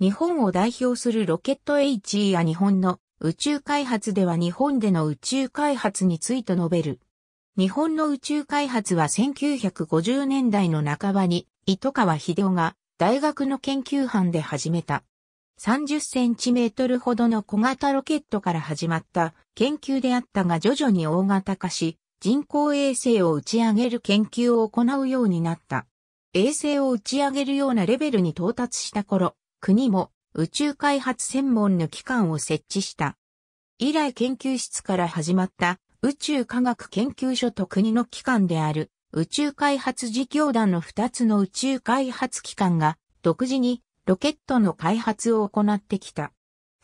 日本を代表するロケット HE や日本の宇宙開発では日本での宇宙開発について述べる。日本の宇宙開発は1950年代の半ばに糸川秀夫が大学の研究班で始めた。30センチメートルほどの小型ロケットから始まった研究であったが徐々に大型化し、人工衛星を打ち上げる研究を行うようになった。衛星を打ち上げるようなレベルに到達した頃、国も宇宙開発専門の機関を設置した。以来研究室から始まった宇宙科学研究所と国の機関である宇宙開発事業団の2つの宇宙開発機関が独自にロケットの開発を行ってきた。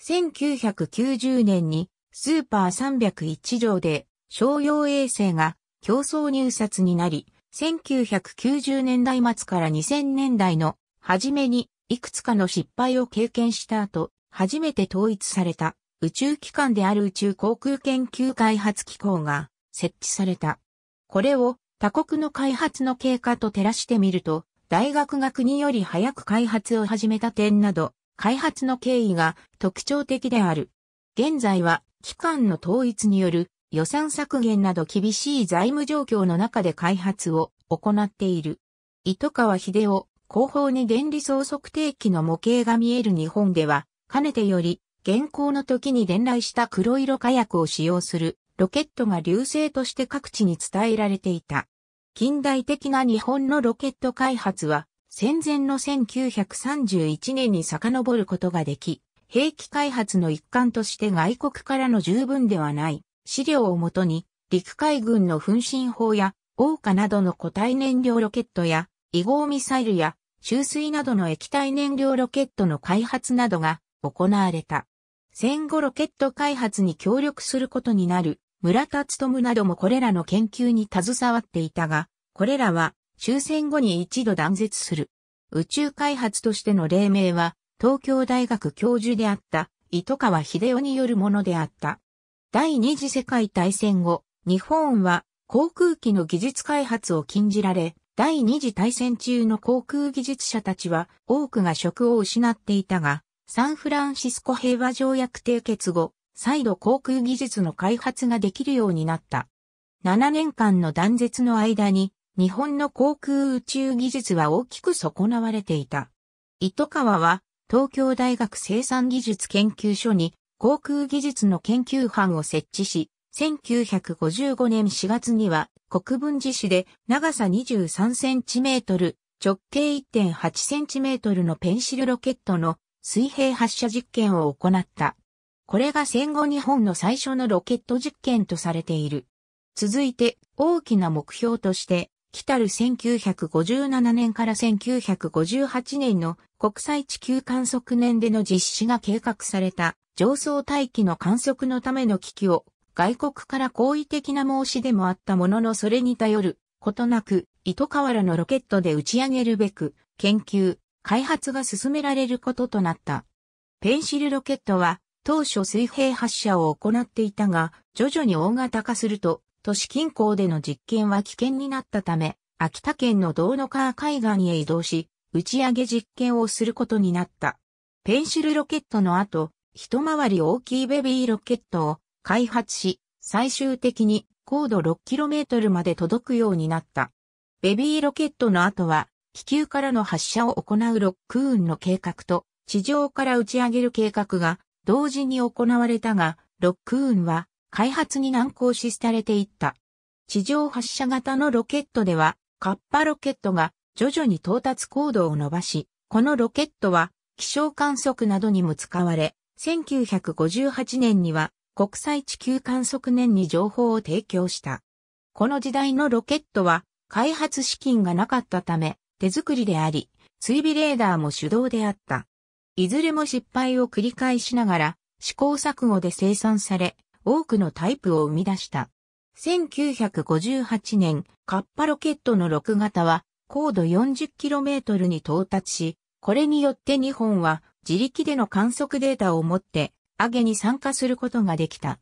1990年にスーパー301条で商用衛星が競争入札になり、1990年代末から2000年代の初めにいくつかの失敗を経験した後、初めて統一された宇宙機関である宇宙航空研究開発機構が設置された。これを他国の開発の経過と照らしてみると、大学が国より早く開発を始めた点など、開発の経緯が特徴的である。現在は、機関の統一による予算削減など厳しい財務状況の中で開発を行っている。糸川秀夫、後方に電離層測定器の模型が見える日本では、かねてより、現行の時に伝来した黒色火薬を使用するロケットが流星として各地に伝えられていた。近代的な日本のロケット開発は、戦前の1931年に遡ることができ、兵器開発の一環として外国からの十分ではない資料をもとに、陸海軍の噴進砲や、桜花などの固体燃料ロケットや、異合ミサイルや、注水などの液体燃料ロケットの開発などが行われた。戦後ロケット開発に協力することになる村田務などもこれらの研究に携わっていたが、これらは終戦後に一度断絶する。宇宙開発としての黎明は東京大学教授であった糸川秀夫によるものであった。第二次世界大戦後、日本は航空機の技術開発を禁じられ、第二次大戦中の航空技術者たちは多くが職を失っていたが、サンフランシスコ平和条約締結後、再度航空技術の開発ができるようになった。7年間の断絶の間に、日本の航空宇宙技術は大きく損なわれていた。糸川は、東京大学生産技術研究所に航空技術の研究班を設置し、1955年4月には国分寺市で長さ23センチメートル、直径1.8センチメートルのペンシルロケットの水平発射実験を行った。これが戦後日本の最初のロケット実験とされている。続いて大きな目標として、来たる1957年から1958年の国際地球観測年での実施が計画された上層大気の観測のための機器を外国から好意的な申し出もあったもののそれに頼ることなく、糸河原のロケットで打ち上げるべく、研究、開発が進められることとなった。ペンシルロケットは、当初水平発射を行っていたが、徐々に大型化すると、都市近郊での実験は危険になったため、秋田県の道の川海岸へ移動し、打ち上げ実験をすることになった。ペンシルロケットの後、一回り大きいベビーロケットを開発し、最終的に高度 6km まで届くようになった。ベビーロケットの後は、気球からの発射を行うロックーンの計画と、地上から打ち上げる計画が同時に行われたが、ロックーンは開発に難航し廃れていった。地上発射型のロケットでは、カッパロケットが徐々に到達高度を伸ばし、このロケットは気象観測などにも使われ、1958年には国際地球観測年に情報を提供した。この時代のロケットは開発資金がなかったため手作りであり、追尾レーダーも手動であった。いずれも失敗を繰り返しながら試行錯誤で生産され、多くのタイプを生み出した。1958年、カッパロケットの6型は高度 40km に到達し、これによって日本は自力での観測データを持って上げに参加することができた。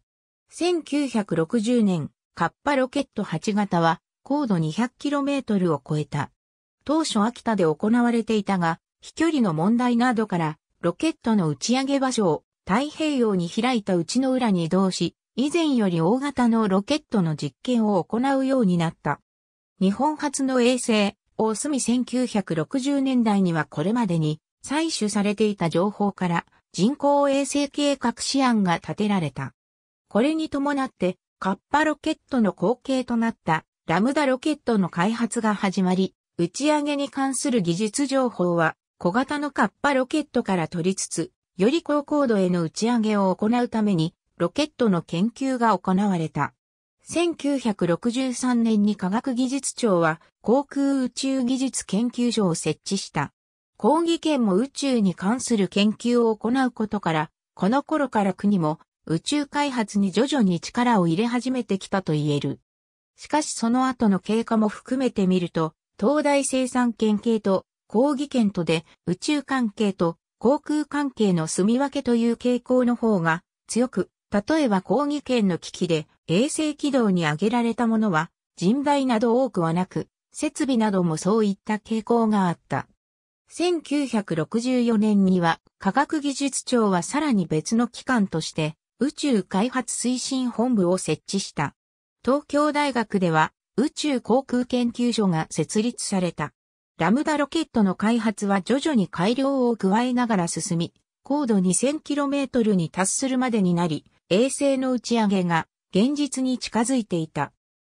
1960年、カッパロケット8型は高度 200km を超えた。当初秋田で行われていたが、飛距離の問題などからロケットの打ち上げ場所を太平洋に開いた内の裏に移動し、以前より大型のロケットの実験を行うようになった。日本初の衛星、大隅1960年代にはこれまでに採取されていた情報から人工衛星計画試案が立てられた。これに伴って、カッパロケットの後継となったラムダロケットの開発が始まり、打ち上げに関する技術情報は小型のカッパロケットから取りつつ、より高高度への打ち上げを行うためにロケットの研究が行われた。1963年に科学技術庁は航空宇宙技術研究所を設置した。講義権も宇宙に関する研究を行うことから、この頃から国も宇宙開発に徐々に力を入れ始めてきたと言える。しかしその後の経過も含めてみると、東大生産研系と講義権とで宇宙関係と航空関係の住み分けという傾向の方が強く、例えば講義権の危機で衛星軌道に上げられたものは人材など多くはなく、設備などもそういった傾向があった。1964年には科学技術庁はさらに別の機関として宇宙開発推進本部を設置した。東京大学では宇宙航空研究所が設立された。ラムダロケットの開発は徐々に改良を加えながら進み、高度 2000km に達するまでになり、衛星の打ち上げが現実に近づいていた。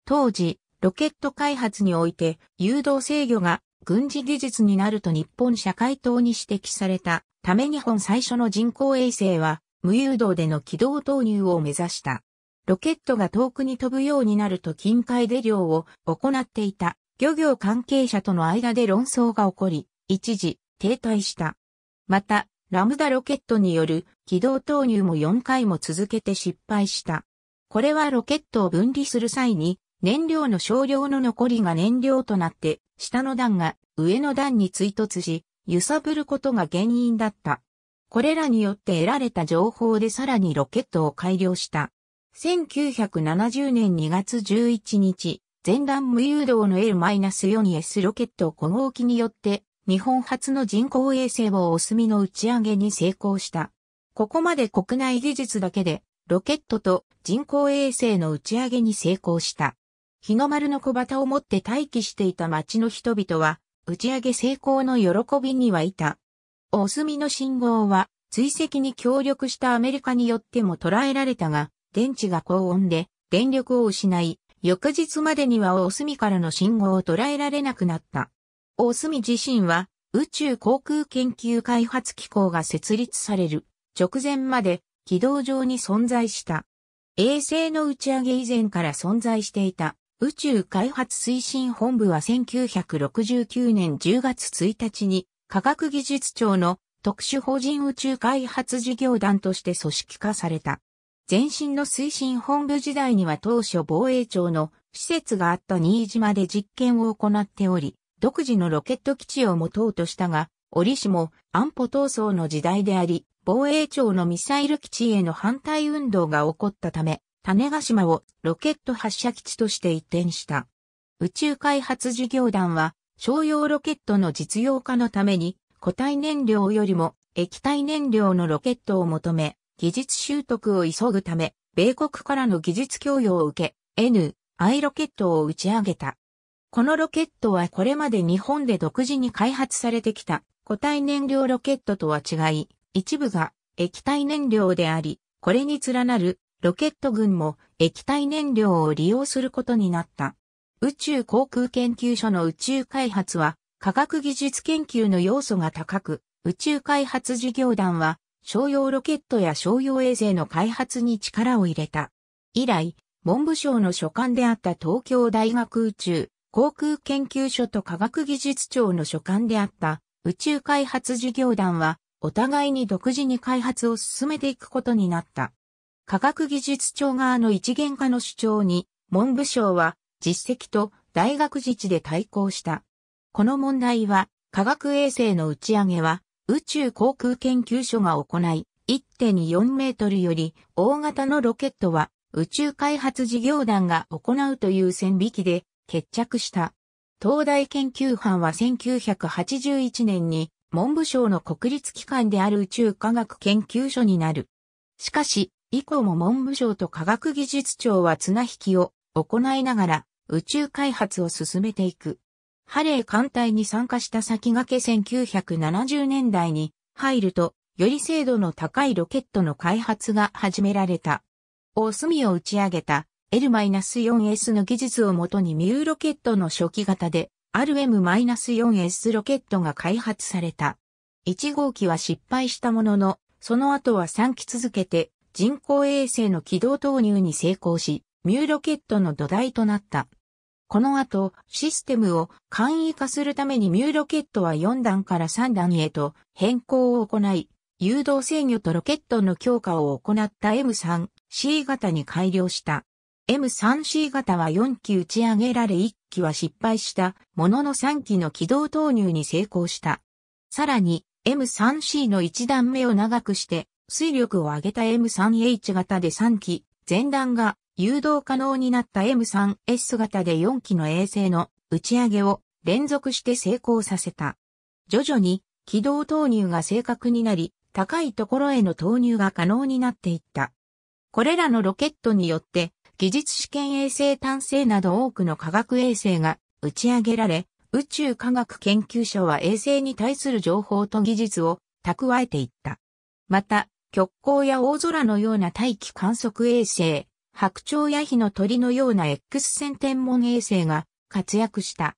当時、ロケット開発において誘導制御が軍事技術になると日本社会党に指摘されたため日本最初の人工衛星は無誘導での軌道投入を目指した。ロケットが遠くに飛ぶようになると近海で漁を行っていた漁業関係者との間で論争が起こり、一時停滞した。また、ラムダロケットによる軌道投入も4回も続けて失敗した。これはロケットを分離する際に燃料の少量の残りが燃料となって下の段が上の段に追突し、揺さぶることが原因だった。これらによって得られた情報でさらにロケットを改良した。1970年2月11日、前段無誘導の L-4S ロケット5号機によって、日本初の人工衛星をお墨の打ち上げに成功した。ここまで国内技術だけで、ロケットと人工衛星の打ち上げに成功した。日の丸の小旗を持って待機していた町の人々は、打ち上げ成功の喜びにはいた。お墨の信号は、追跡に協力したアメリカによっても捉えられたが、電池が高温で、電力を失い、翌日までには大隅からの信号を捉えられなくなった。大隅自身は宇宙航空研究開発機構が設立される直前まで軌道上に存在した。衛星の打ち上げ以前から存在していた宇宙開発推進本部は1969年10月1日に科学技術庁の特殊法人宇宙開発事業団として組織化された。前身の推進本部時代には当初防衛庁の施設があった新島で実験を行っており、独自のロケット基地を持とうとしたが、折しも安保闘争の時代であり、防衛庁のミサイル基地への反対運動が起こったため、種ヶ島をロケット発射基地として移転した。宇宙開発事業団は商用ロケットの実用化のために固体燃料よりも液体燃料のロケットを求め、技術習得を急ぐため、米国からの技術供与を受け、N、I ロケットを打ち上げた。このロケットはこれまで日本で独自に開発されてきた固体燃料ロケットとは違い、一部が液体燃料であり、これに連なるロケット軍も液体燃料を利用することになった。宇宙航空研究所の宇宙開発は科学技術研究の要素が高く、宇宙開発事業団は商用ロケットや商用衛星の開発に力を入れた。以来、文部省の所管であった東京大学宇宙航空研究所と科学技術庁の所管であった宇宙開発事業団はお互いに独自に開発を進めていくことになった。科学技術庁側の一元化の主張に、文部省は実績と大学自治で対抗した。この問題は、科学衛星の打ち上げは、宇宙航空研究所が行い、1.24メートルより大型のロケットは宇宙開発事業団が行うという線引きで決着した。東大研究班は1981年に文部省の国立機関である宇宙科学研究所になる。しかし、以降も文部省と科学技術庁は綱引きを行いながら宇宙開発を進めていく。ハレー艦隊に参加した先駆け1970年代に入ると、より精度の高いロケットの開発が始められた。大隅を打ち上げた L-4S の技術をもとにミューロケットの初期型で RM-4S ロケットが開発された。1号機は失敗したものの、その後は3機続けて人工衛星の軌道投入に成功し、ミューロケットの土台となった。この後、システムを簡易化するためにミューロケットは4段から3段へと変更を行い、誘導制御とロケットの強化を行った M3C 型に改良した。M3C 型は4機打ち上げられ1機は失敗したものの3機の軌道投入に成功した。さらに M3C の1段目を長くして水力を上げた M3H 型で3機、前段が誘導可能になった M3S 型で4機の衛星の打ち上げを連続して成功させた。徐々に軌道投入が正確になり、高いところへの投入が可能になっていった。これらのロケットによって、技術試験衛星探査など多くの科学衛星が打ち上げられ、宇宙科学研究所は衛星に対する情報と技術を蓄えていった。また、極光や大空のような大気観測衛星、白鳥や火の鳥のような X 線天文衛星が活躍した。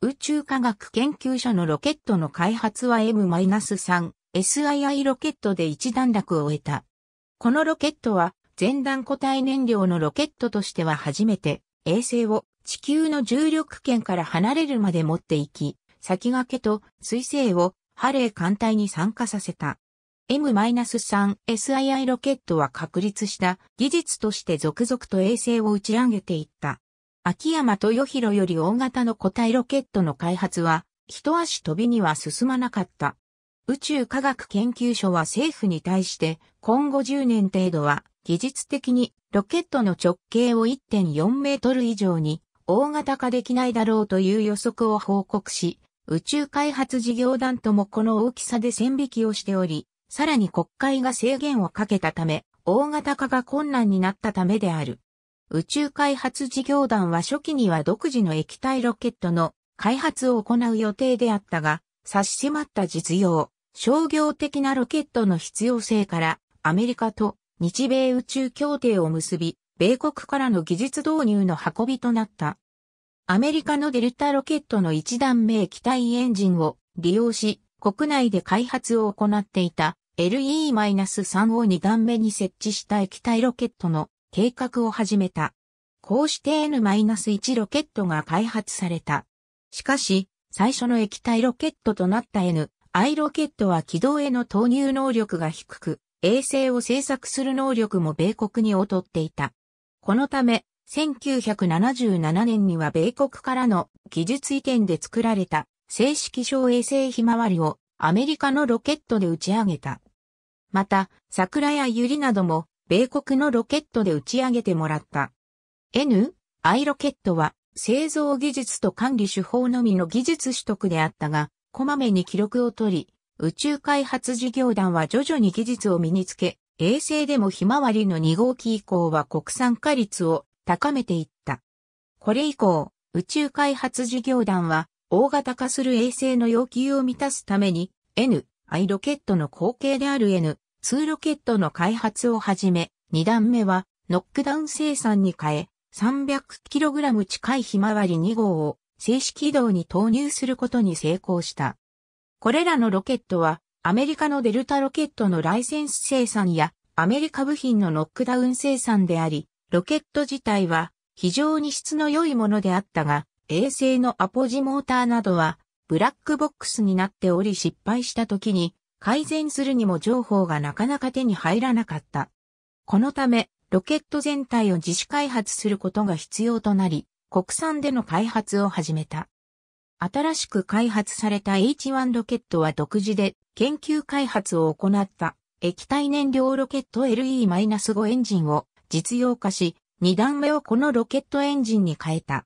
宇宙科学研究所のロケットの開発は M-3、SII ロケットで一段落を得た。このロケットは前段固体燃料のロケットとしては初めて衛星を地球の重力圏から離れるまで持っていき、先駆けと水星をハレー艦隊に参加させた。M-3SII ロケットは確立した技術として続々と衛星を打ち上げていった。秋山豊弘より大型の固体ロケットの開発は、一足飛びには進まなかった。宇宙科学研究所は政府に対して今後10年程度は技術的にロケットの直径を1.4メートル以上に大型化できないだろうという予測を報告し、宇宙開発事業団ともこの大きさで線引きをしており、さらに国会が制限をかけたため、大型化が困難になったためである。宇宙開発事業団は初期には独自の液体ロケットの開発を行う予定であったが、差し迫った実用、商業的なロケットの必要性からアメリカと日米宇宙協定を結び、米国からの技術導入の運びとなった。アメリカのデルタロケットの一段目液体エンジンを利用し、国内で開発を行っていた LE-3 を2段目に設置した液体ロケットの計画を始めた。こうして N-1 ロケットが開発された。しかし、最初の液体ロケットとなった N、I ロケットは軌道への投入能力が低く、衛星を製作する能力も米国に劣っていた。このため、1977年には米国からの技術移転で作られた正式小衛星ひまわりをアメリカのロケットで打ち上げた。また、桜やユリなども、米国のロケットで打ち上げてもらった。N、I ロケットは、製造技術と管理手法のみの技術取得であったが、こまめに記録を取り、宇宙開発事業団は徐々に技術を身につけ、衛星でもひまわりの2号機以降は国産化率を高めていった。これ以降、宇宙開発事業団は大型化する衛星の要求を満たすために N、I ロケットの後継である N、2ロケットの開発をはじめ、2段目はノックダウン生産に変え、300kg 近いひまわり2号を正式軌道に投入することに成功した。これらのロケットは、アメリカのデルタロケットのライセンス生産や、アメリカ部品のノックダウン生産であり、ロケット自体は非常に質の良いものであったが、衛星のアポジモーターなどは、ブラックボックスになっており失敗した時に、改善するにも情報がなかなか手に入らなかった。このため、ロケット全体を自主開発することが必要となり、国産での開発を始めた。新しく開発された H1 ロケットは独自で研究開発を行った液体燃料ロケット LE-5 エンジンを実用化し、2段目をこのロケットエンジンに変えた。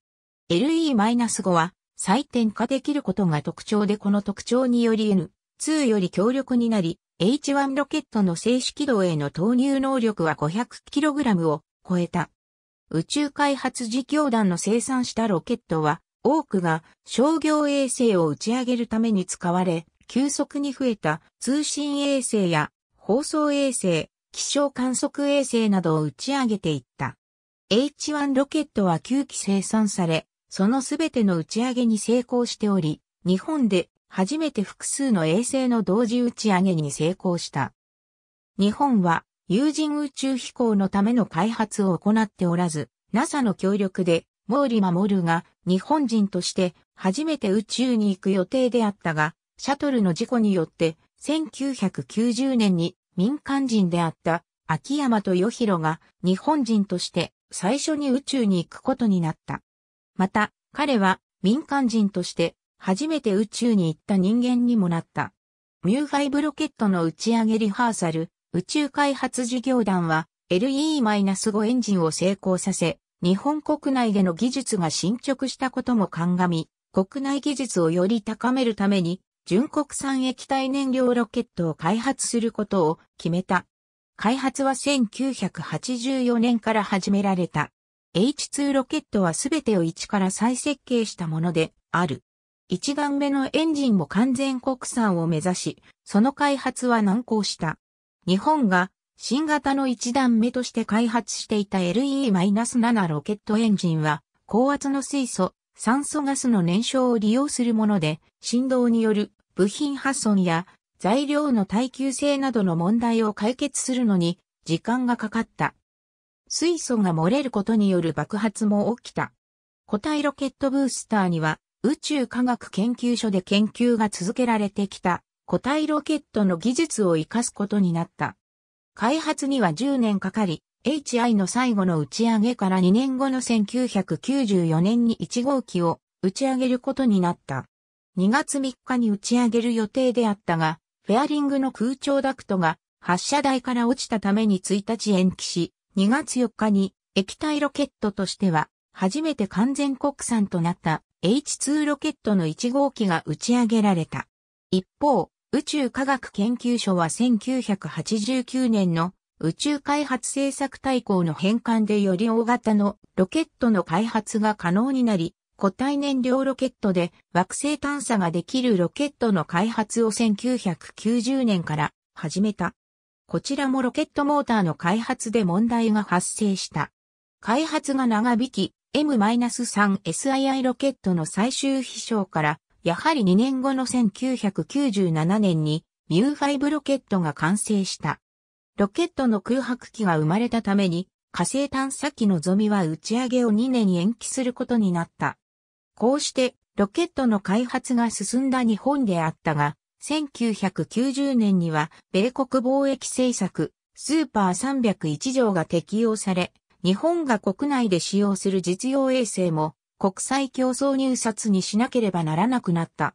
LE-5 は再転化できることが特徴でこの特徴により N2 より強力になり、H1 ロケットの静止軌道への投入能力は 500kg を超えた。宇宙開発事業団の生産したロケットは、多くが商業衛星を打ち上げるために使われ、急速に増えた通信衛星や放送衛星、気象観測衛星などを打ち上げていった。H1 ロケットは9機生産され、そのすべての打ち上げに成功しており、日本で初めて複数の衛星の同時打ち上げに成功した。日本は有人宇宙飛行のための開発を行っておらず、NASA の協力で毛利守が日本人として初めて宇宙に行く予定であったが、シャトルの事故によって1990年に民間人であった秋山と与広が日本人として最初に宇宙に行くことになった。また、彼は民間人として初めて宇宙に行った人間にもなった。ミューブロケットの打ち上げリハーサル、宇宙開発事業団は LE-5 エンジンを成功させ、日本国内での技術が進捗したことも鑑み、国内技術をより高めるために、純国産液体燃料ロケットを開発することを決めた。開発は1984年から始められた。H2 ロケットはすべてを一から再設計したものである。一段目のエンジンも完全国産を目指し、その開発は難航した。日本が新型の一段目として開発していた LE-7 ロケットエンジンは、高圧の水素、酸素ガスの燃焼を利用するもので、振動による部品破損や材料の耐久性などの問題を解決するのに時間がかかった。水素が漏れることによる爆発も起きた。固体ロケットブースターには宇宙科学研究所で研究が続けられてきた固体ロケットの技術を活かすことになった。開発には10年かかり、HI の最後の打ち上げから2年後の1994年に1号機を打ち上げることになった。2月3日に打ち上げる予定であったが、フェアリングの空調ダクトが発射台から落ちたために1日延期し、2月4日に液体ロケットとしては初めて完全国産となった H2 ロケットの1号機が打ち上げられた。一方、宇宙科学研究所は1989年の宇宙開発政策大綱の変換でより大型のロケットの開発が可能になり、固体燃料ロケットで惑星探査ができるロケットの開発を1990年から始めた。こちらもロケットモーターの開発で問題が発生した。開発が長引き、M-3SII ロケットの最終飛翔から、やはり2年後の1997年に、ミュ5ロケットが完成した。ロケットの空白期が生まれたために、火星探査機のぞみは打ち上げを2年延期することになった。こうして、ロケットの開発が進んだ日本であったが、1990年には、米国貿易政策、スーパー301条が適用され、日本が国内で使用する実用衛星も、国際競争入札にしなければならなくなった。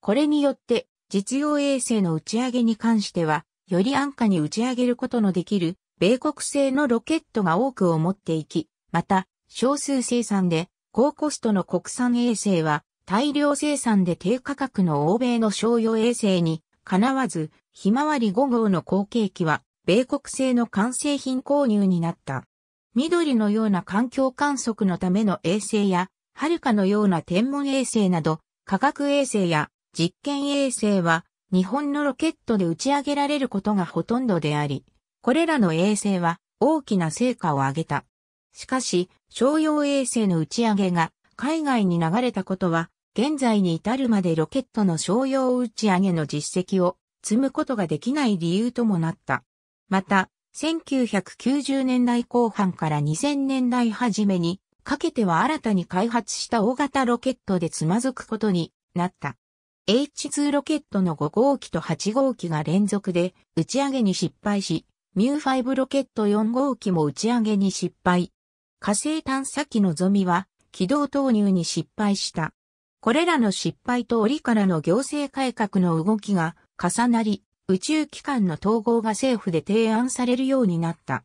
これによって、実用衛星の打ち上げに関しては、より安価に打ち上げることのできる、米国製のロケットが多くを持っていき、また、少数生産で、高コストの国産衛星は、大量生産で低価格の欧米の商用衛星に、かなわず、ひまわり5号の後継機は、米国製の完成品購入になった。緑のような環境観測のための衛星や、はるかのような天文衛星など、科学衛星や実験衛星は、日本のロケットで打ち上げられることがほとんどであり、これらの衛星は大きな成果を上げた。しかし、商用衛星の打ち上げが海外に流れたことは現在に至るまでロケットの商用打ち上げの実績を積むことができない理由ともなった。また、1990年代後半から2000年代初めにかけては新たに開発した大型ロケットでつまずくことになった。H2 ロケットの5号機と8号機が連続で打ち上げに失敗し、m ュー5ロケット4号機も打ち上げに失敗。火星探査機のぞみは軌道投入に失敗した。これらの失敗と折からの行政改革の動きが重なり、宇宙機関の統合が政府で提案されるようになった。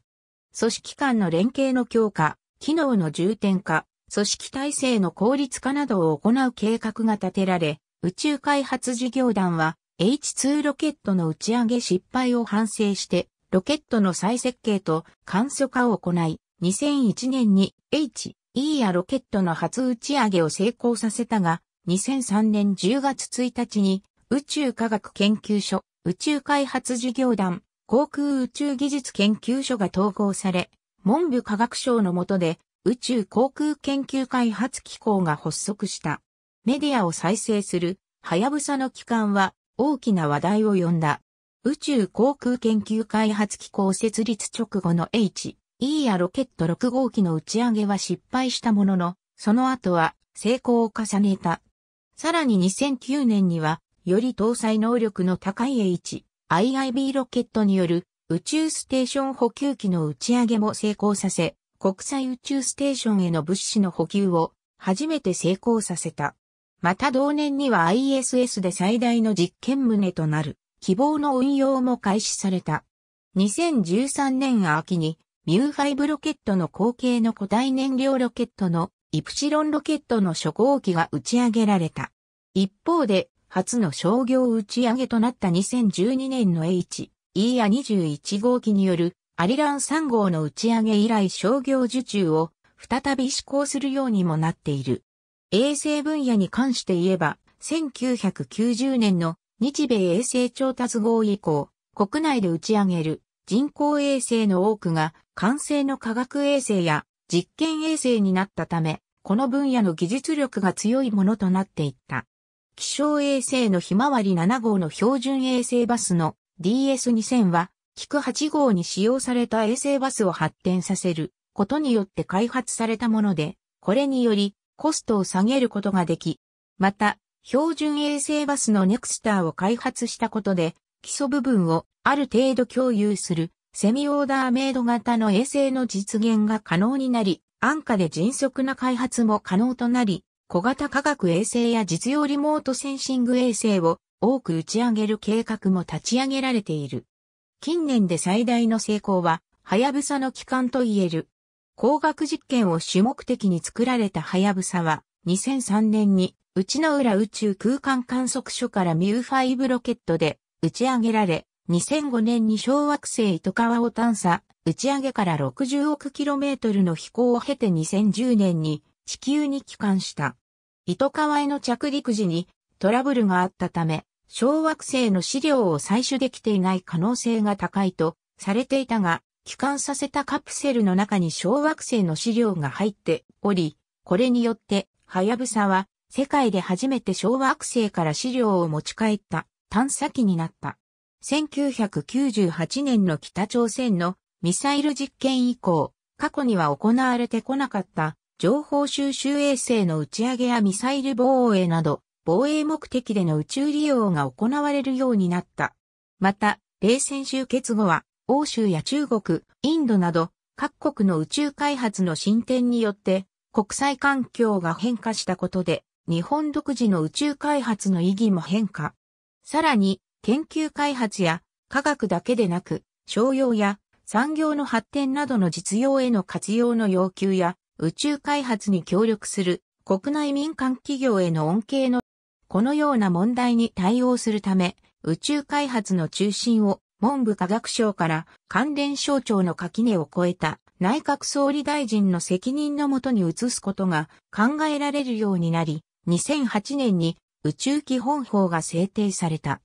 組織間の連携の強化、機能の重点化、組織体制の効率化などを行う計画が立てられ、宇宙開発事業団は H2 ロケットの打ち上げ失敗を反省して、ロケットの再設計と簡素化を行い、2001年に H、E やロケットの初打ち上げを成功させたが、2003年10月1日に宇宙科学研究所、宇宙開発事業団、航空宇宙技術研究所が統合され、文部科学省の下で宇宙航空研究開発機構が発足した。メディアを再生する、はやぶさの機関は大きな話題を呼んだ。宇宙航空研究開発機構設立直後の H、E やロケット6号機の打ち上げは失敗したものの、その後は成功を重ねたさらに2009年には、より搭載能力の高い H-IIB ロケットによる宇宙ステーション補給機の打ち上げも成功させ、国際宇宙ステーションへの物資の補給を初めて成功させた。また同年には ISS で最大の実験棟となる希望の運用も開始された。2013年秋にミュー5ロケットの後継の固体燃料ロケットのイプシロンロケットの初号機が打ち上げられた。一方で、初の商業打ち上げとなった2012年の H、E や21号機によるアリラン3号の打ち上げ以来商業受注を再び施行するようにもなっている。衛星分野に関して言えば、1990年の日米衛星調達合以降、国内で打ち上げる人工衛星の多くが、完成の科学衛星や実験衛星になったため、この分野の技術力が強いものとなっていった。気象衛星のひまわり7号の標準衛星バスの DS2000 は、菊8号に使用された衛星バスを発展させることによって開発されたもので、これによりコストを下げることができ、また、標準衛星バスのネクスターを開発したことで、基礎部分をある程度共有するセミオーダーメイド型の衛星の実現が可能になり、安価で迅速な開発も可能となり、小型科学衛星や実用リモートセンシング衛星を多く打ち上げる計画も立ち上げられている。近年で最大の成功は、はやぶさの機関と言える。工学実験を主目的に作られたはやぶさは、2003年に内の浦宇宙空間観測所からミュー5ロケットで打ち上げられ、2005年に小惑星糸川を探査、打ち上げから60億キロメートルの飛行を経て2010年に地球に帰還した。糸川への着陸時にトラブルがあったため、小惑星の資料を採取できていない可能性が高いとされていたが、帰還させたカプセルの中に小惑星の資料が入っており、これによって、はやぶさは世界で初めて小惑星から資料を持ち帰った探査機になった。1998年の北朝鮮のミサイル実験以降、過去には行われてこなかった情報収集衛星の打ち上げやミサイル防衛など、防衛目的での宇宙利用が行われるようになった。また、冷戦終結後は、欧州や中国、インドなど、各国の宇宙開発の進展によって、国際環境が変化したことで、日本独自の宇宙開発の意義も変化。さらに、研究開発や科学だけでなく、商用や産業の発展などの実用への活用の要求や、宇宙開発に協力する国内民間企業への恩恵の、このような問題に対応するため、宇宙開発の中心を文部科学省から関連省庁の垣根を越えた内閣総理大臣の責任のもとに移すことが考えられるようになり、2008年に宇宙基本法が制定された。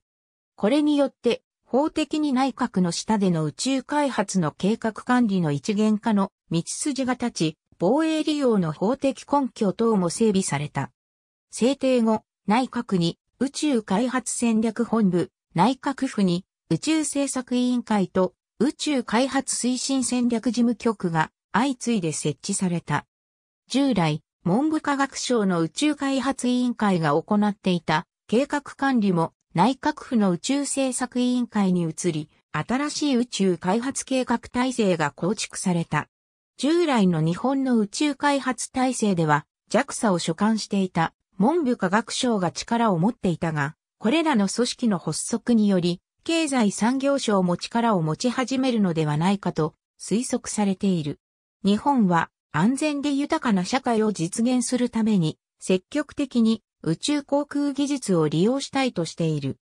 これによって、法的に内閣の下での宇宙開発の計画管理の一元化の道筋が立ち、防衛利用の法的根拠等も整備された。制定後、内閣に宇宙開発戦略本部、内閣府に宇宙政策委員会と宇宙開発推進戦略事務局が相次いで設置された。従来、文部科学省の宇宙開発委員会が行っていた計画管理も内閣府の宇宙政策委員会に移り、新しい宇宙開発計画体制が構築された。従来の日本の宇宙開発体制では、JAXA を所管していた文部科学省が力を持っていたが、これらの組織の発足により、経済産業省も力を持ち始めるのではないかと推測されている。日本は安全で豊かな社会を実現するために積極的に宇宙航空技術を利用したいとしている。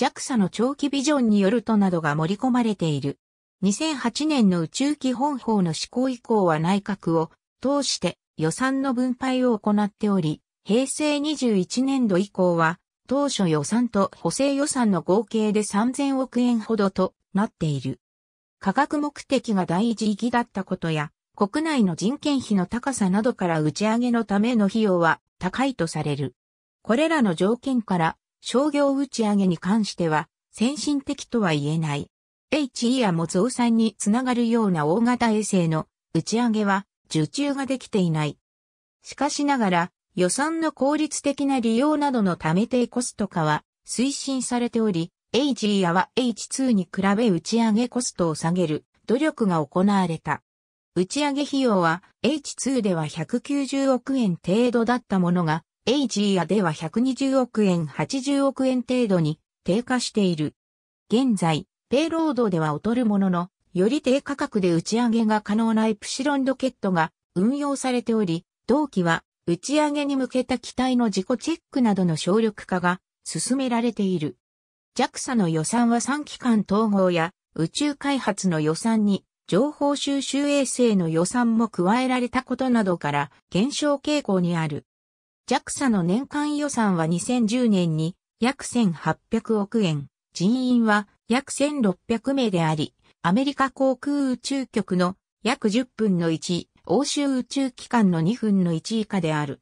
JAXA の長期ビジョンによるとなどが盛り込まれている。2008年の宇宙基本法の施行以降は内閣を通して予算の分配を行っており、平成21年度以降は当初予算と補正予算の合計で3000億円ほどとなっている。科学目的が第一義だったことや、国内の人件費の高さなどから打ち上げのための費用は高いとされる。これらの条件から商業打ち上げに関しては先進的とは言えない。HE やも増産につながるような大型衛星の打ち上げは受注ができていない。しかしながら予算の効率的な利用などのため低コスト化は推進されており、HE やは H2 に比べ打ち上げコストを下げる努力が行われた。打ち上げ費用は H2 では190億円程度だったものがエイジーアでは120億円80億円程度に低下している。現在、ペイロードでは劣るものの、より低価格で打ち上げが可能なエプシロンロケットが運用されており、同期は打ち上げに向けた機体の自己チェックなどの省力化が進められている。JAXA の予算は3機関統合や宇宙開発の予算に情報収集衛星の予算も加えられたことなどから減少傾向にある。JAXA の年間予算は2010年に約1800億円、人員は約1600名であり、アメリカ航空宇宙局の約10分の1、欧州宇宙機関の2分の1以下である。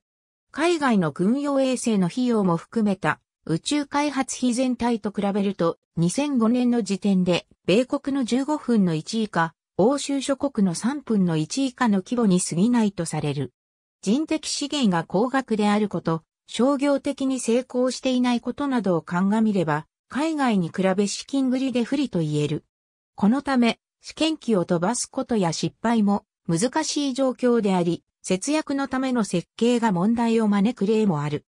海外の軍用衛星の費用も含めた宇宙開発費全体と比べると2005年の時点で米国の15分の1以下、欧州諸国の3分の1以下の規模に過ぎないとされる。人的資源が高額であること、商業的に成功していないことなどを鑑みれば、海外に比べ資金繰りで不利と言える。このため、試験機を飛ばすことや失敗も難しい状況であり、節約のための設計が問題を招く例もある。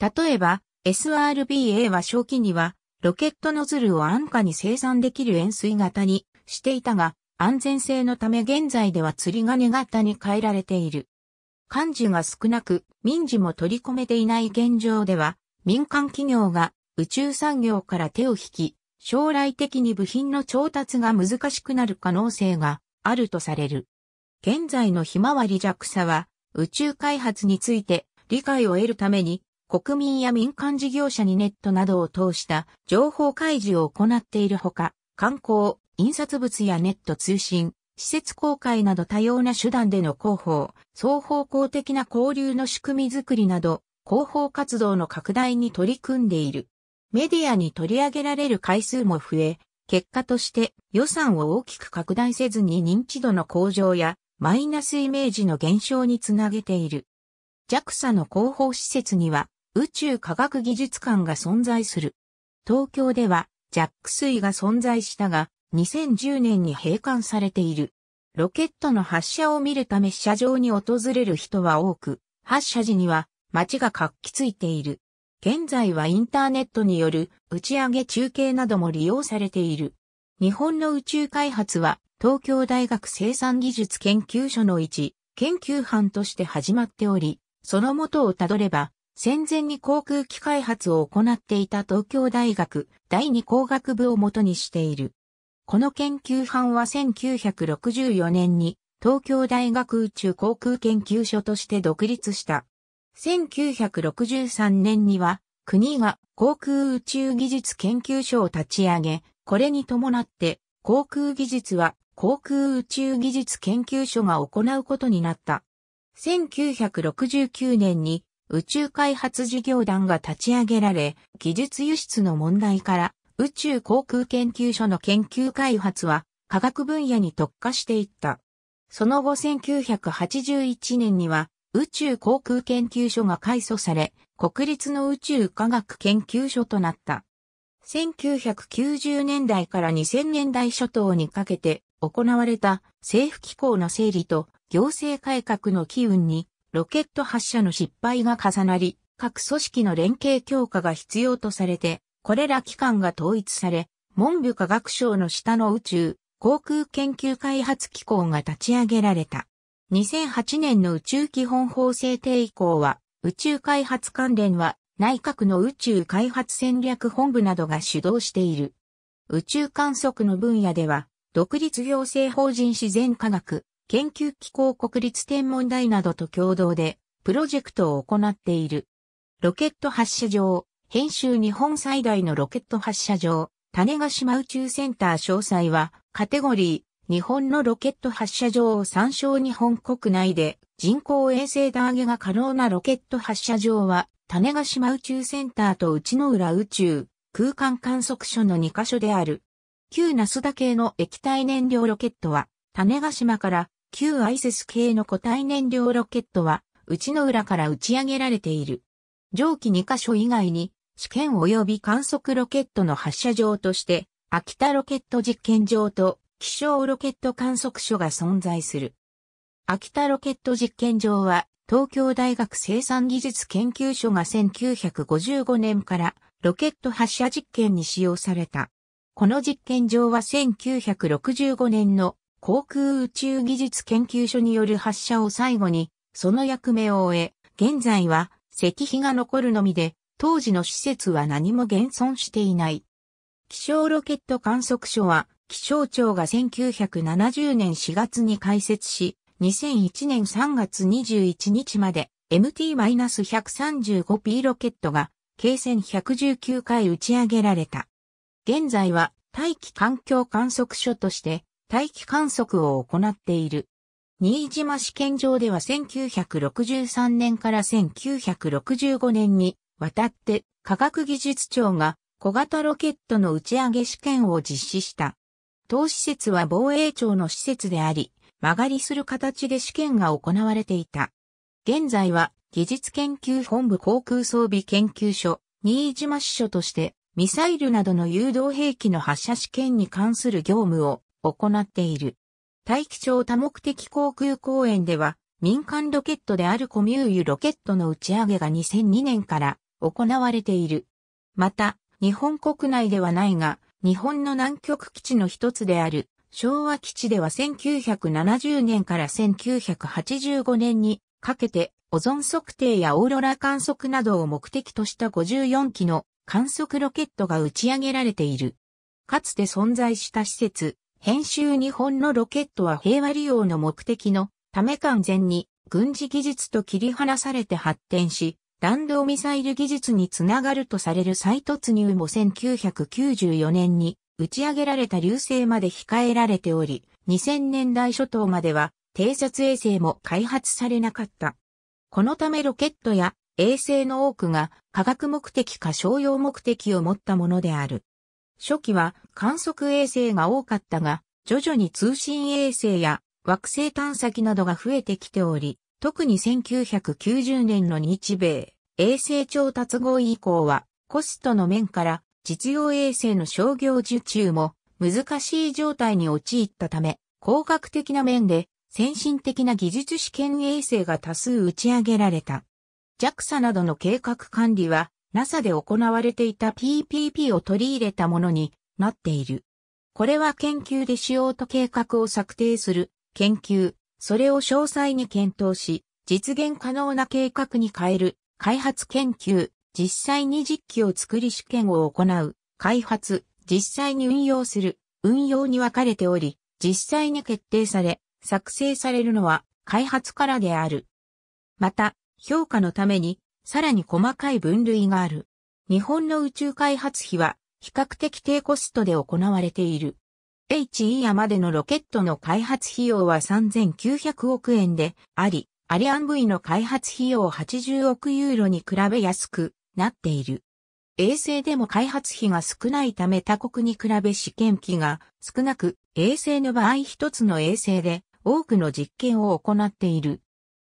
例えば、SRBA は正期には、ロケットノズルを安価に生産できる円錐型にしていたが、安全性のため現在では釣り鐘型に変えられている。幹事が少なく、民事も取り込めていない現状では、民間企業が宇宙産業から手を引き、将来的に部品の調達が難しくなる可能性があるとされる。現在のひまわり JAXA は宇宙開発について理解を得るために国民や民間事業者にネットなどを通した情報開示を行っているほか、観光、印刷物やネット通信、施設公開など多様な手段での広報、双方向的な交流の仕組みづくりなど、広報活動の拡大に取り組んでいる。メディアに取り上げられる回数も増え、結果として予算を大きく拡大せずに認知度の向上やマイナスイメージの減少につなげている。JAXA の広報施設には宇宙科学技術館が存在する。東京では JAX 水が存在したが、2010年に閉館されている。ロケットの発射を見るため車射場に訪れる人は多く、発射時には街が活気ついている。現在はインターネットによる打ち上げ中継なども利用されている。日本の宇宙開発は東京大学生産技術研究所の一研究班として始まっており、その元をたどれば戦前に航空機開発を行っていた東京大学第二工学部を元にしている。この研究班は1964年に東京大学宇宙航空研究所として独立した。1963年には国が航空宇宙技術研究所を立ち上げ、これに伴って航空技術は航空宇宙技術研究所が行うことになった。1969年に宇宙開発事業団が立ち上げられ、技術輸出の問題から宇宙航空研究所の研究開発は科学分野に特化していった。その後1981年には宇宙航空研究所が改祖され、国立の宇宙科学研究所となった。1990年代から2000年代初頭にかけて行われた政府機構の整理と行政改革の機運にロケット発射の失敗が重なり、各組織の連携強化が必要とされて、これら機関が統一され、文部科学省の下の宇宙、航空研究開発機構が立ち上げられた。2008年の宇宙基本法制定以降は、宇宙開発関連は内閣の宇宙開発戦略本部などが主導している。宇宙観測の分野では、独立行政法人自然科学、研究機構国立天文台などと共同で、プロジェクトを行っている。ロケット発射場、編集日本最大のロケット発射場、種ヶ島宇宙センター詳細は、カテゴリー、日本のロケット発射場を参照日本国内で人工衛星打上げが可能なロケット発射場は、種ヶ島宇宙センターと内野浦宇宙空間観測所の2カ所である。旧ナスダ系の液体燃料ロケットは、種ヶ島から旧アイセス系の固体燃料ロケットは、内野浦から打ち上げられている。上記2カ所以外に、試験及び観測ロケットの発射場として、秋田ロケット実験場と気象ロケット観測所が存在する。秋田ロケット実験場は、東京大学生産技術研究所が1955年からロケット発射実験に使用された。この実験場は1965年の航空宇宙技術研究所による発射を最後に、その役目を終え、現在は石碑が残るのみで、当時の施設は何も現存していない。気象ロケット観測所は、気象庁が1970年4月に開設し、2001年3月21日まで MT-135P ロケットが、計線119回打ち上げられた。現在は、大気環境観測所として、大気観測を行っている。新島試験場では1963年から1965年にわたって科学技術庁が小型ロケットの打ち上げ試験を実施した。当施設は防衛庁の施設であり、曲がりする形で試験が行われていた。現在は技術研究本部航空装備研究所、新島支所としてミサイルなどの誘導兵器の発射試験に関する業務を行っている。大気町多目的航空公園では、民間ロケットであるコミューユロケットの打ち上げが2002年から行われている。また、日本国内ではないが、日本の南極基地の一つである昭和基地では1970年から1985年にかけてオゾン測定やオーロラ観測などを目的とした54機の観測ロケットが打ち上げられている。かつて存在した施設、編集日本のロケットは平和利用の目的のため完全に軍事技術と切り離されて発展し、弾道ミサイル技術につながるとされる再突入も1994年に打ち上げられた流星まで控えられており、2000年代初頭までは偵察衛星も開発されなかった。このためロケットや衛星の多くが科学目的か商用目的を持ったものである。初期は観測衛星が多かったが、徐々に通信衛星や惑星探査機などが増えてきており、特に1990年の日米衛星調達合意以降は、コストの面から実用衛星の商業受注も難しい状態に陥ったため、工学的な面で先進的な技術試験衛星が多数打ち上げられた。JAXA などの計画管理は NASA で行われていた PPP を取り入れたものになっている。これは研究で使用と計画を策定する研究、それを詳細に検討し、実現可能な計画に変える開発研究、実際に実機を作り試験を行う、開発、実際に運用する、運用に分かれており、実際に決定され、作成されるのは開発からである。また、評価のためにさらに細かい分類がある。日本の宇宙開発費は比較的低コストで行われている。HE やまでのロケットの開発費用は3900億円であり、アリアン V の開発費用80億ユーロに比べ安くなっている。衛星でも開発費が少ないため他国に比べ試験機が少なく、衛星の場合一つの衛星で多くの実験を行っている。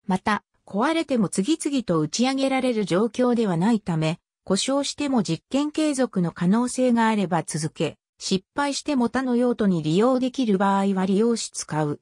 また、壊れても次々と打ち上げられる状況ではないため、故障しても実験継続の可能性があれば続け、失敗しても他の用途に利用できる場合は利用し使う。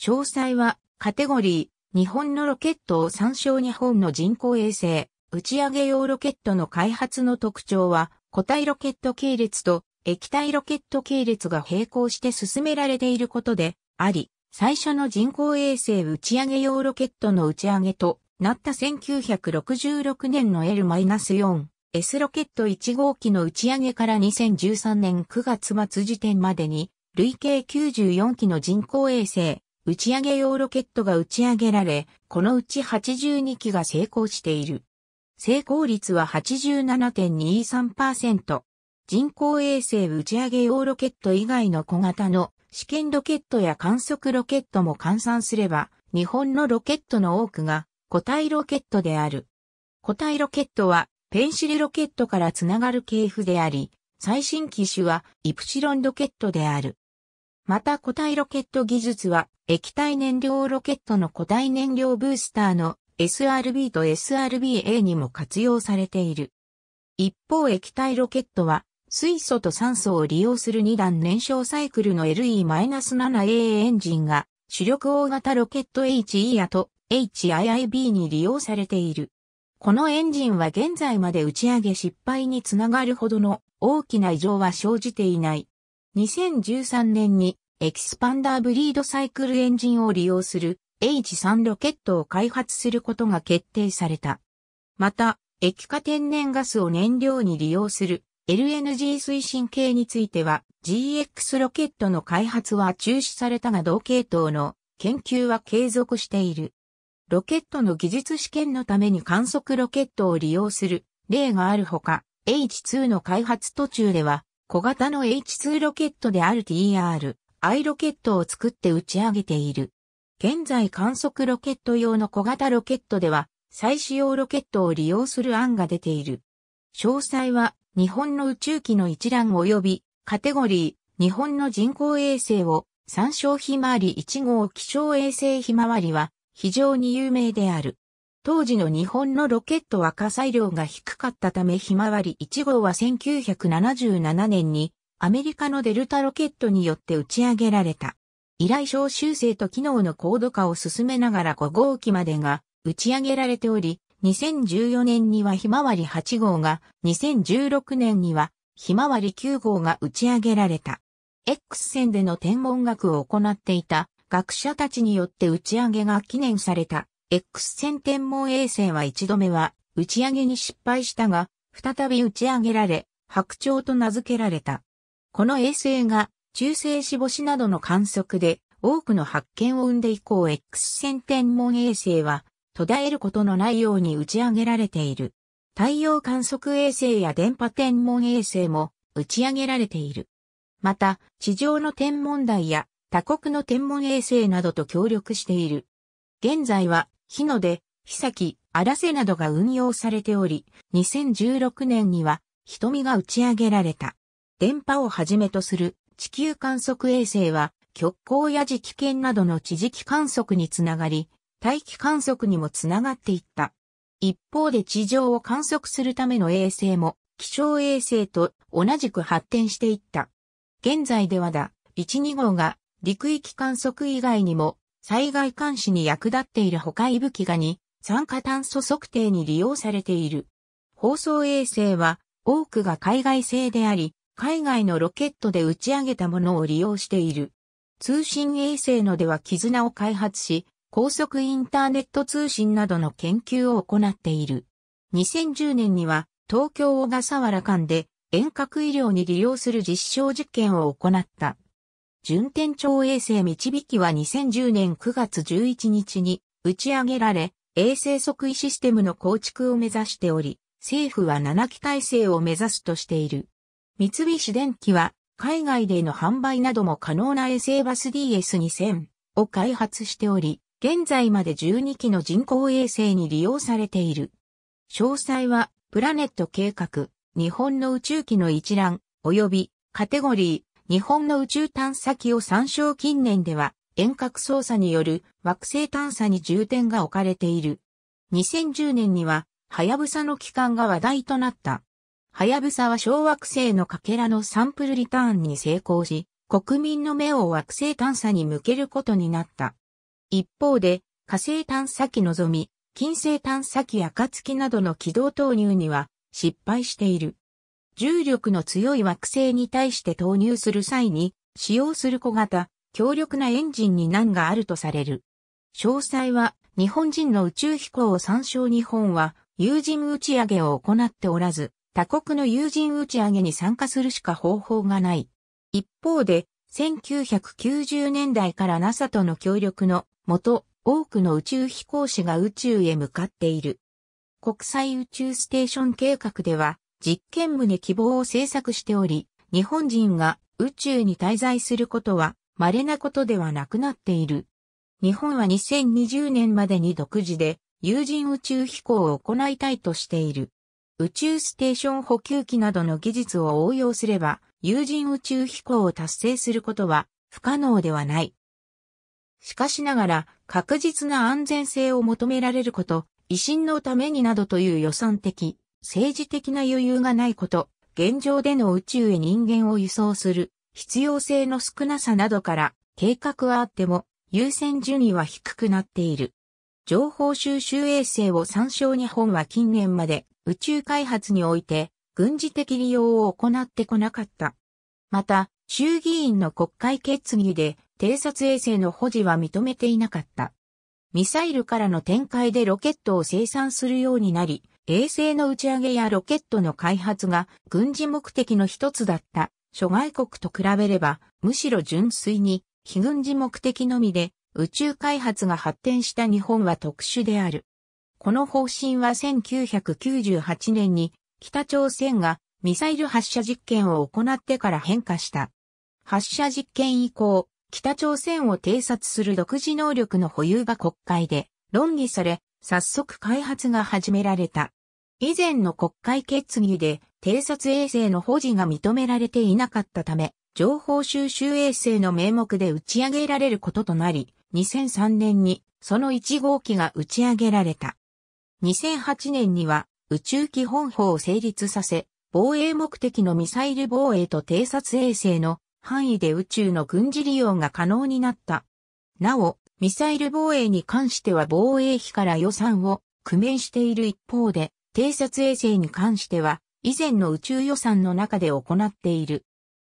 詳細はカテゴリー、日本のロケットを参照日本の人工衛星、打ち上げ用ロケットの開発の特徴は、固体ロケット系列と液体ロケット系列が並行して進められていることであり、最初の人工衛星打ち上げ用ロケットの打ち上げとなった1966年の L-4。S ロケット1号機の打ち上げから2013年9月末時点までに、累計94機の人工衛星、打ち上げ用ロケットが打ち上げられ、このうち82機が成功している。成功率は87.23%。人工衛星打ち上げ用ロケット以外の小型の試験ロケットや観測ロケットも換算すれば、日本のロケットの多くが固体ロケットである。固体ロケットはペンシルロケットからつながる系譜であり、最新機種はイプシロンロケットである。また固体ロケット技術は液体燃料ロケットの固体燃料ブースターの SRB と SRBA にも活用されている。一方液体ロケットは水素と酸素を利用する2段燃焼サイクルの LE-7A エンジンが主力大型ロケット HE やと HIIB に利用されている。このエンジンは現在まで打ち上げ失敗につながるほどの大きな異常は生じていない。2013年にエキスパンダーブリードサイクルエンジンを利用する H3 ロケットを開発することが決定された。また、液化天然ガスを燃料に利用する LNG 推進系については GX ロケットの開発は中止されたが同系統の研究は継続している。ロケットの技術試験のために観測ロケットを利用する例があるほか、H2 の開発途中では小型の H2 ロケットである TR、I ロケットを作って打ち上げている。現在観測ロケット用の小型ロケットでは再使用ロケットを利用する案が出ている。詳細は日本の宇宙機の一覧及びカテゴリー、日本の人工衛星を参照ひまわり1号気象衛星ひまわりは非常に有名である。当時の日本のロケットは火災量が低かったためひまわり1号は1977年にアメリカのデルタロケットによって打ち上げられた。依頼小修正と機能の高度化を進めながら5号機までが打ち上げられており、2014年にはひまわり8号が、2016年にはひまわり9号が打ち上げられた。X 線での天文学を行っていた学者たちによって打ち上げが記念された X 線天文衛星は一度目は打ち上げに失敗したが、再び打ち上げられ、白鳥と名付けられた。この衛星が中性子星などの観測で多くの発見を生んで以降 X 線天文衛星は途絶えることのないように打ち上げられている。太陽観測衛星や電波天文衛星も打ち上げられている。また、地上の天文台や他国の天文衛星などと協力している。現在は、日の出、日先、荒瀬などが運用されており、2016年には、瞳が打ち上げられた。電波をはじめとする地球観測衛星は、極光や磁気圏などの地磁気観測につながり、大気観測にもつながっていった。一方で地上を観測するための衛星も気象衛星と同じく発展していった。現在ではだ、12号が陸域観測以外にも災害監視に役立っているほか息吹が2、酸化炭素測定に利用されている。放送衛星は多くが海外製であり、海外のロケットで打ち上げたものを利用している。通信衛星のでは絆を開発し、高速インターネット通信などの研究を行っている。2010年には東京小笠原間で遠隔医療に利用する実証実験を行った。順天町衛星導きは2010年9月11日に打ち上げられ、衛星測位システムの構築を目指しており、政府は7機体制を目指すとしている。三菱電機は海外での販売なども可能な衛星バス DS2000 を開発しており、現在まで12機の人工衛星に利用されている。詳細は、プラネット計画、日本の宇宙機の一覧、及び、カテゴリー、日本の宇宙探査機を参照近年では、遠隔操作による惑星探査に重点が置かれている。2010年には、はやぶさの帰還が話題となった。はやぶさは小惑星のかけらのサンプルリターンに成功し、国民の目を惑星探査に向けることになった。一方で、火星探査機のぞみ、金星探査機暁などの軌道投入には失敗している。重力の強い惑星に対して投入する際に使用する小型、強力なエンジンに難があるとされる。詳細は日本人の宇宙飛行を参照日本は有人打ち上げを行っておらず、他国の有人打ち上げに参加するしか方法がない。一方で、1990年代から NASA との協力の元、多くの宇宙飛行士が宇宙へ向かっている。国際宇宙ステーション計画では、実験部に希望を制作しており、日本人が宇宙に滞在することは稀なことではなくなっている。日本は2020年までに独自で有人宇宙飛行を行いたいとしている。宇宙ステーション補給機などの技術を応用すれば、有人宇宙飛行を達成することは不可能ではない。しかしながら確実な安全性を求められること、維新のためになどという予算的、政治的な余裕がないこと、現状での宇宙へ人間を輸送する必要性の少なさなどから計画はあっても優先順位は低くなっている。情報収集衛星を参照日本は近年まで宇宙開発において軍事的利用を行ってこなかった。また、衆議院の国会決議で偵察衛星の保持は認めていなかった。ミサイルからの展開でロケットを生産するようになり、衛星の打ち上げやロケットの開発が軍事目的の一つだった諸外国と比べれば、むしろ純粋に非軍事目的のみで宇宙開発が発展した日本は特殊である。この方針は1998年に北朝鮮がミサイル発射実験を行ってから変化した。発射実験以降、北朝鮮を偵察する独自能力の保有が国会で論議され、早速開発が始められた。以前の国会決議で偵察衛星の保持が認められていなかったため、情報収集衛星の名目で打ち上げられることとなり、2003年にその1号機が打ち上げられた。2008年には宇宙基本法を成立させ、防衛目的のミサイル防衛と偵察衛星の範囲で宇宙の軍事利用が可能になった。なお、ミサイル防衛に関しては防衛費から予算を工面している一方で、偵察衛星に関しては、以前の宇宙予算の中で行っている。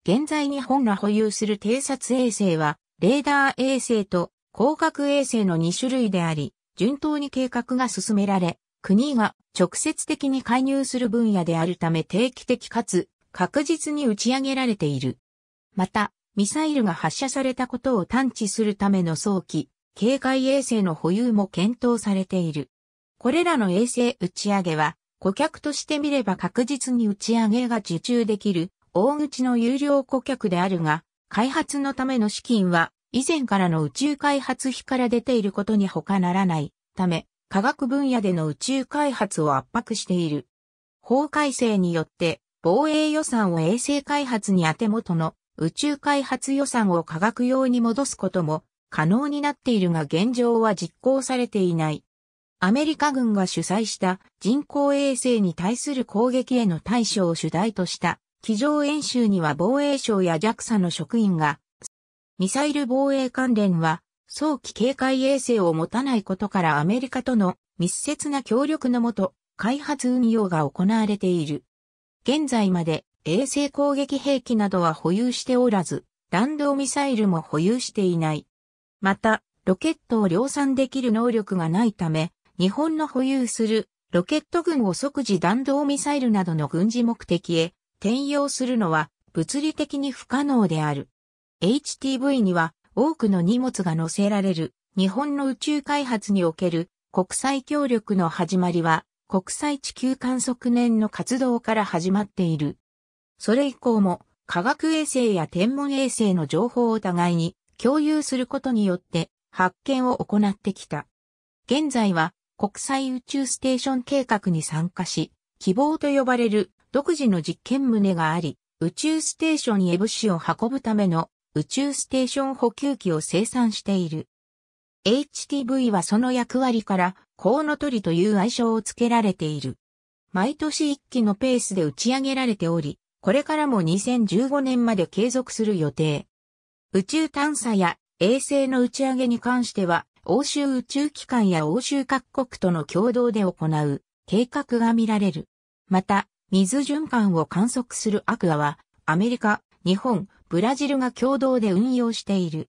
現在日本が保有する偵察衛星は、レーダー衛星と広角衛星の2種類であり、順当に計画が進められ、国が直接的に介入する分野であるため定期的かつ確実に打ち上げられている。また、ミサイルが発射されたことを探知するための早期、警戒衛星の保有も検討されている。これらの衛星打ち上げは、顧客として見れば確実に打ち上げが受注できる、大口の有料顧客であるが、開発のための資金は、以前からの宇宙開発費から出ていることに他ならないため、科学分野での宇宙開発を圧迫している。法改正によって、防衛予算を衛星開発に当て元の宇宙開発予算を科学用に戻すことも可能になっているが現状は実行されていない。アメリカ軍が主催した人工衛星に対する攻撃への対処を主題とした机上演習には防衛省や JAXA の職員が、ミサイル防衛関連は早期警戒衛星を持たないことからアメリカとの密接な協力のもと開発運用が行われている。現在まで衛星攻撃兵器などは保有しておらず、弾道ミサイルも保有していない。また、ロケットを量産できる能力がないため、日本の保有するロケット軍を即時弾道ミサイルなどの軍事目的へ転用するのは物理的に不可能である。HTV には多くの荷物が載せられる日本の宇宙開発における国際協力の始まりは国際地球観測年の活動から始まっている。それ以降も科学衛星や天文衛星の情報を互いに共有することによって発見を行ってきた。現在は国際宇宙ステーション計画に参加し、希望と呼ばれる独自の実験棟があり、宇宙ステーションエ物資を運ぶための宇宙ステーション補給機を生産している。HTV はその役割からコウノトリという愛称を付けられている。毎年1機のペースで打ち上げられており、これからも2015年まで継続する予定。宇宙探査や衛星の打ち上げに関しては、欧州宇宙機関や欧州各国との共同で行う計画が見られる。また、水循環を観測するアクアは、アメリカ、日本、ブラジルが共同で運用している。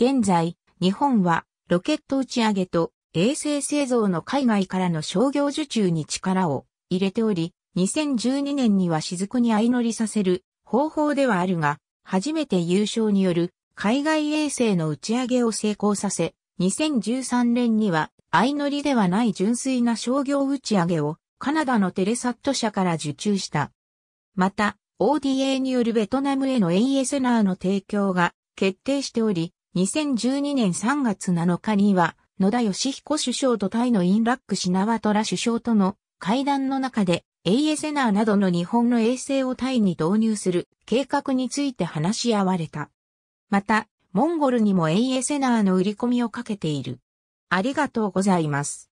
現在、日本はロケット打ち上げと衛星製造の海外からの商業受注に力を入れており、2012年には雫に相乗りさせる方法ではあるが、初めて優勝による海外衛星の打ち上げを成功させ、2013年には相乗りではない純粋な商業打ち上げをカナダのテレサット社から受注した。また、ODA によるベトナムへの ASNR の提供が決定しており、2012年3月7日には、野田義彦首相とタイのインラックシナワトラ首相との会談の中でエイエセナーなどの日本の衛星をタイに導入する計画について話し合われた。また、モンゴルにもエイエセナーの売り込みをかけている。ありがとうございます。